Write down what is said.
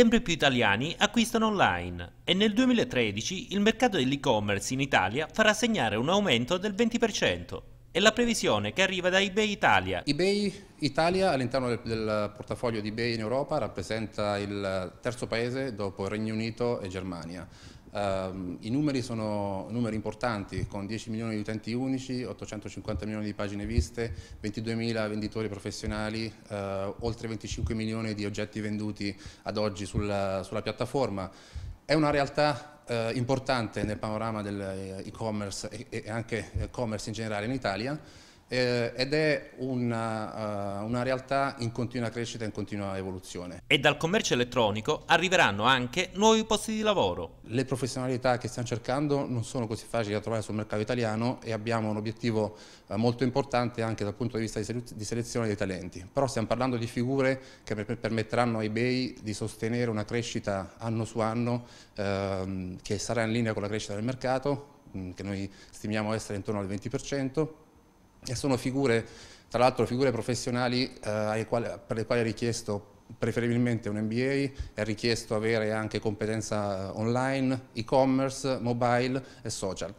sempre più italiani acquistano online e nel 2013 il mercato dell'e-commerce in Italia farà segnare un aumento del 20% e la previsione che arriva da eBay Italia. eBay Italia all'interno del, del, portafoglio di eBay in Europa rappresenta il terzo paese dopo Regno Unito e Germania. Um, I numeri sono numeri importanti, con 10 milioni di utenti unici, 850 milioni di pagine viste, 22 mila venditori professionali, uh, oltre 25 milioni di oggetti venduti ad oggi sulla, sulla piattaforma. È una realtà eh, importante nel panorama dell'e-commerce eh, e, e anche e eh, commerce in generale in Italia, eh, ed è una, uh, eh, una realtà in continua crescita, e in continua evoluzione. E dal commercio elettronico arriveranno anche nuovi posti di lavoro. Le professionalità che stiamo cercando non sono così facili da trovare sul mercato italiano e abbiamo un obiettivo uh, molto importante anche dal punto di vista di, selezione dei talenti. Però stiamo parlando di figure che per permetteranno a eBay di sostenere una crescita anno su anno uh, che sarà in linea con la crescita del mercato, mm, che noi stimiamo essere intorno al 20%, e sono figure, tra l'altro figure professionali eh, quali, per le quali è richiesto preferibilmente un MBA, è richiesto avere anche competenza online, e-commerce, mobile e social.